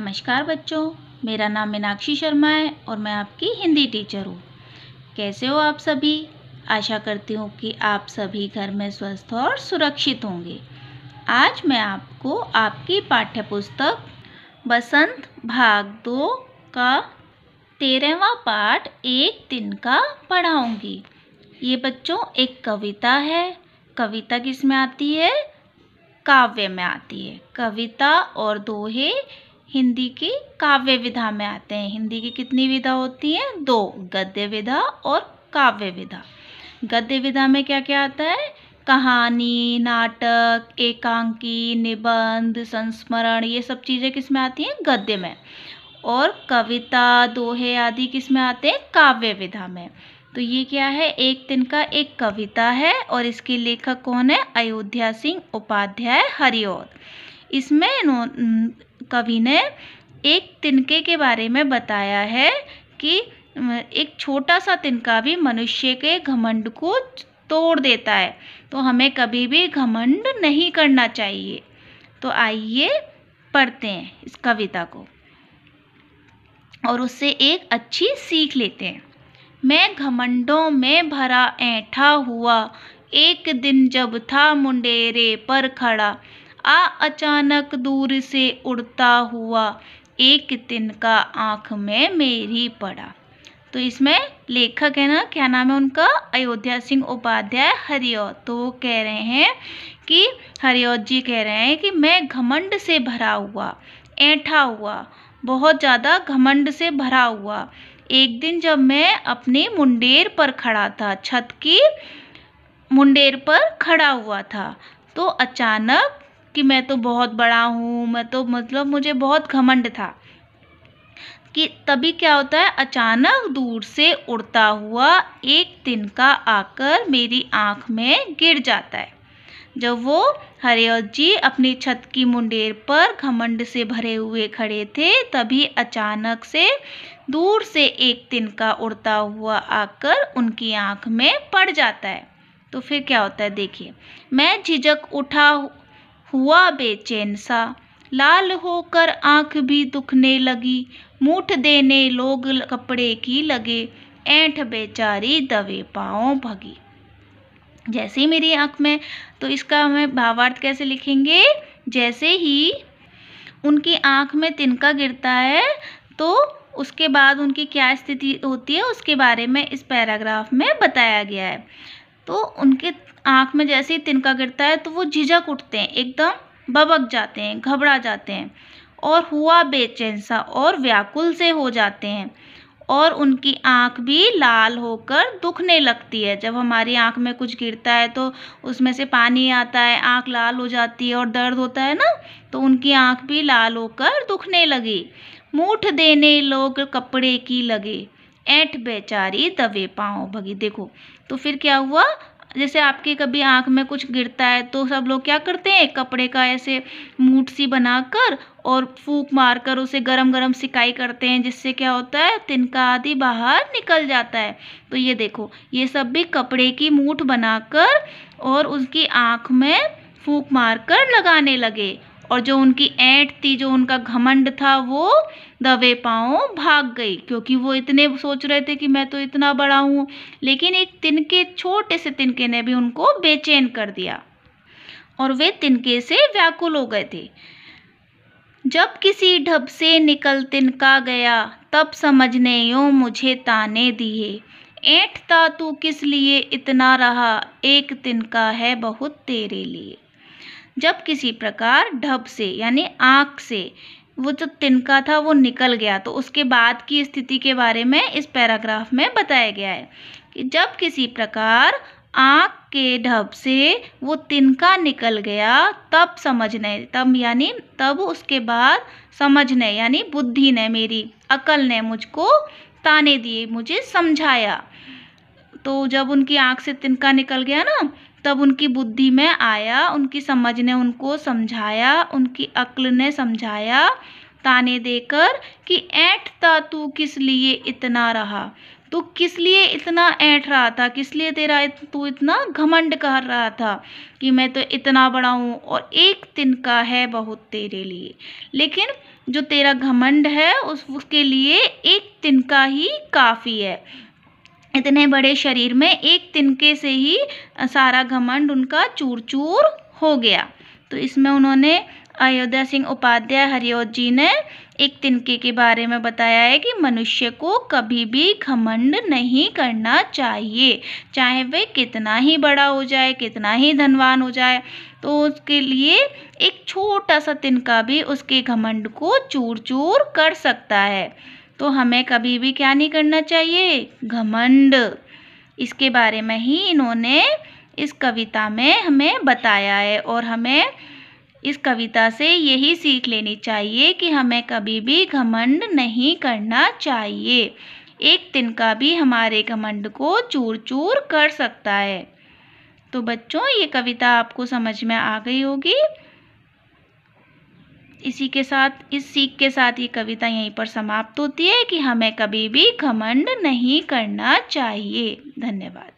नमस्कार बच्चों मेरा नाम मीनाक्षी शर्मा है और मैं आपकी हिंदी टीचर हूँ कैसे हो आप सभी आशा करती हूँ कि आप सभी घर में स्वस्थ और सुरक्षित होंगे आज मैं आपको आपकी पाठ्य पुस्तक बसंत भाग दो का तेरहवा पाठ एक दिन का पढ़ाऊँगी ये बच्चों एक कविता है कविता किस में आती है काव्य में आती है कविता और दोहे हिंदी की काव्य विधा में आते हैं हिंदी की कितनी विधा होती है दो गद्य विधा और काव्य विधा गद्य विधा में क्या क्या आता है कहानी नाटक एकांकी निबंध संस्मरण ये सब चीज़ें किस में आती हैं गद्य में और कविता दोहे आदि किस में आते हैं काव्य विधा में तो ये क्या है एक दिन का एक कविता है और इसके लेखक कौन है अयोध्या सिंह उपाध्याय हरिओत इसमें कवि ने एक तिनके के बारे में बताया है कि एक छोटा सा तिनका भी मनुष्य के घमंड को तोड़ देता है तो हमें कभी भी घमंड नहीं करना चाहिए तो आइए पढ़ते हैं इस कविता को और उससे एक अच्छी सीख लेते हैं मैं घमंडों में भरा ऐठा हुआ एक दिन जब था मुंडेरे पर खड़ा आ अचानक दूर से उड़ता हुआ एक तिनका आँख में मेरी पड़ा तो इसमें लेखक है ना क्या नाम है उनका अयोध्या सिंह उपाध्याय हरिओत तो वो कह रहे हैं कि हरिओत जी कह रहे हैं कि मैं घमंड से भरा हुआ ऐठा हुआ बहुत ज़्यादा घमंड से भरा हुआ एक दिन जब मैं अपने मुंडेर पर खड़ा था छत की मुंडेर पर खड़ा हुआ था तो अचानक कि मैं तो बहुत बड़ा हूँ मैं तो मतलब मुझे बहुत घमंड था कि तभी क्या होता है अचानक दूर से उड़ता हुआ एक तिनका आकर मेरी आँख में गिर जाता है जब वो हरिऔध जी अपनी छत की मुंडेर पर घमंड से भरे हुए खड़े थे तभी अचानक से दूर से एक तिनका उड़ता हुआ आकर उनकी आंख में पड़ जाता है तो फिर क्या होता है देखिए मैं झिझक उठा हुआ बेचैन सा लाल होकर आंख भी दुखने लगी मूठ देने लोग कपड़े की लगे ऐंठ बेचारी दवे पाओ भगी जैसे ही मेरी आंख में तो इसका हमें भावार्थ कैसे लिखेंगे जैसे ही उनकी आंख में तिनका गिरता है तो उसके बाद उनकी क्या स्थिति होती है उसके बारे में इस पैराग्राफ में बताया गया है तो उनके आँख में जैसे ही तिनका गिरता है तो वो झिझक उठते हैं एकदम बबक जाते हैं घबरा जाते हैं और हुआ बेचैन सा और व्याकुल से हो जाते हैं और उनकी आँख भी लाल होकर दुखने लगती है जब हमारी आँख में कुछ गिरता है तो उसमें से पानी आता है आँख लाल हो जाती है और दर्द होता है ना तो उनकी आँख भी लाल होकर दुखने लगी मूठ देने लोग कपड़े की लगे ऐठ बेचारी दबे पाँव भगी देखो तो फिर क्या हुआ जैसे आपकी कभी आँख में कुछ गिरता है तो सब लोग क्या करते हैं कपड़े का ऐसे मूट सी बनाकर और फूक मारकर उसे गरम गरम सिकाई करते हैं जिससे क्या होता है तिनका आदि बाहर निकल जाता है तो ये देखो ये सब भी कपड़े की मूठ बनाकर और उसकी आँख में फूक मार कर लगाने लगे और जो उनकी ऐंठ थी जो उनका घमंड था वो दबे पाओ भाग गई क्योंकि वो इतने सोच रहे थे कि मैं तो इतना बड़ा हूँ लेकिन एक तिनके छोटे से तिनके ने भी उनको बेचैन कर दिया और वे तिनके से व्याकुल हो गए थे जब किसी ढब से निकल तिनका गया तब समझने यो मुझे ताने दिए ऐठता तू किस लिए इतना रहा एक तिनका है बहुत तेरे लिए जब किसी प्रकार ढब से यानी आँख से वो जो तिनका था वो निकल गया तो उसके बाद की स्थिति के बारे में इस पैराग्राफ में बताया गया है कि जब किसी प्रकार आँख के ढब से वो तिनका निकल गया तब समझने तब यानी तब उसके बाद समझने यानी बुद्धि ने मेरी अकल ने मुझको ताने दिए मुझे समझाया तो जब उनकी आँख से तिनका निकल गया ना तब उनकी बुद्धि में आया उनकी समझ ने उनको समझाया उनकी अक्ल ने समझाया ताने देकर कि था तू किस लिए इतना रहा तू किस लिए इतना ऐंठ रहा था किस लिए तेरा इत, तू इतना घमंड कर रहा था कि मैं तो इतना बड़ा हूँ और एक दिन का है बहुत तेरे लिए लेकिन जो तेरा घमंड है उस उसके लिए एक दिन का ही काफ़ी है इतने बड़े शरीर में एक तिनके से ही सारा घमंड उनका चूर चूर हो गया तो इसमें उन्होंने अयोध्या सिंह उपाध्याय हरिओत जी ने एक तिनके के बारे में बताया है कि मनुष्य को कभी भी घमंड नहीं करना चाहिए चाहे वह कितना ही बड़ा हो जाए कितना ही धनवान हो जाए तो उसके लिए एक छोटा सा तिनका भी उसके घमंड को चूर चूर कर सकता है तो हमें कभी भी क्या नहीं करना चाहिए घमंड इसके बारे में ही इन्होंने इस कविता में हमें बताया है और हमें इस कविता से यही सीख लेनी चाहिए कि हमें कभी भी घमंड नहीं करना चाहिए एक तिनका भी हमारे घमंड को चूर चूर कर सकता है तो बच्चों ये कविता आपको समझ में आ गई होगी इसी के साथ इस सीख के साथ ये कविता यहीं पर समाप्त होती है कि हमें कभी भी घमंड नहीं करना चाहिए धन्यवाद